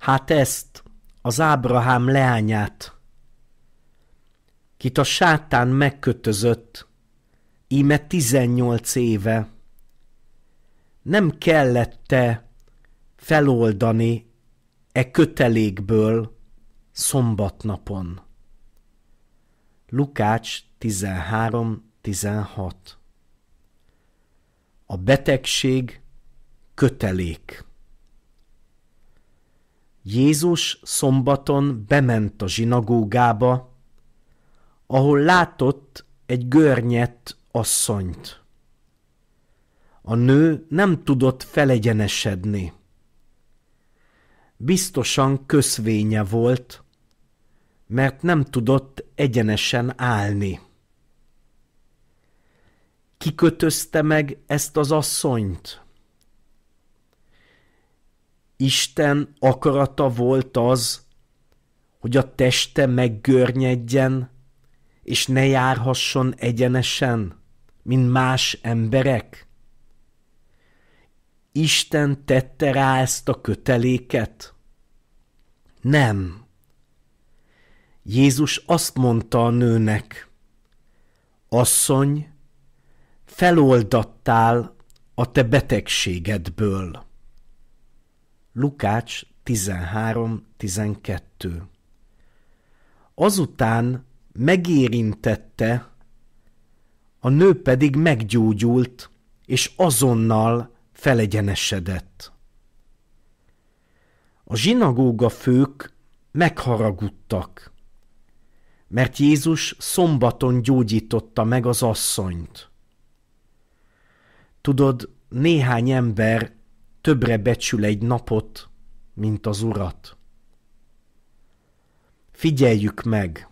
Hát ezt, az Ábrahám leányát, kit a sátán megkötözött, íme tizennyolc éve. Nem kellette feloldani e kötelékből szombatnapon. Lukács 13-16 A betegség kötelék. Jézus szombaton bement a zsinagógába, ahol látott egy görnyet asszonyt. A nő nem tudott felegyenesedni. Biztosan köszvénye volt, mert nem tudott egyenesen állni. Kikötözte meg ezt az asszonyt? Isten akarata volt az, hogy a teste meggörnyedjen, és ne járhasson egyenesen, mint más emberek? Isten tette rá ezt a köteléket? Nem. Jézus azt mondta a nőnek, Asszony, feloldattál a te betegségedből. Lukács 13.12. Azután megérintette, a nő pedig meggyógyult, és azonnal felegyenesedett. A zsinagóga fők megharagudtak, mert Jézus szombaton gyógyította meg az asszonyt. Tudod, néhány ember többre becsül egy napot, mint az urat. Figyeljük meg,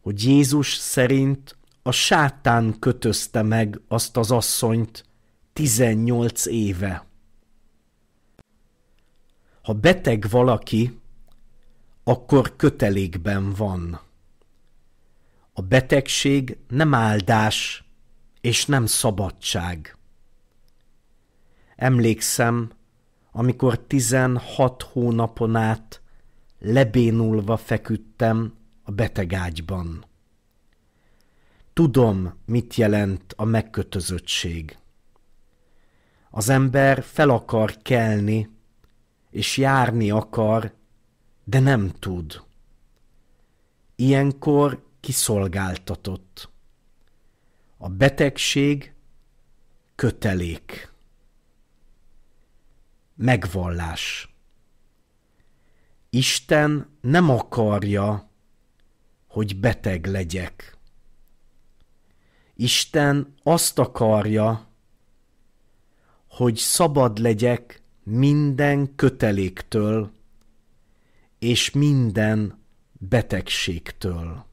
hogy Jézus szerint a sátán kötözte meg azt az asszonyt 18 éve. Ha beteg valaki, akkor kötelékben van. A betegség nem áldás és nem szabadság. Emlékszem, amikor tizenhat hónapon át lebénulva feküdtem a betegágyban. Tudom, mit jelent a megkötözöttség. Az ember fel akar kelni, és járni akar, de nem tud. Ilyenkor kiszolgáltatott. A betegség kötelék. Megvallás. Isten nem akarja, hogy beteg legyek. Isten azt akarja, hogy szabad legyek minden köteléktől és minden betegségtől.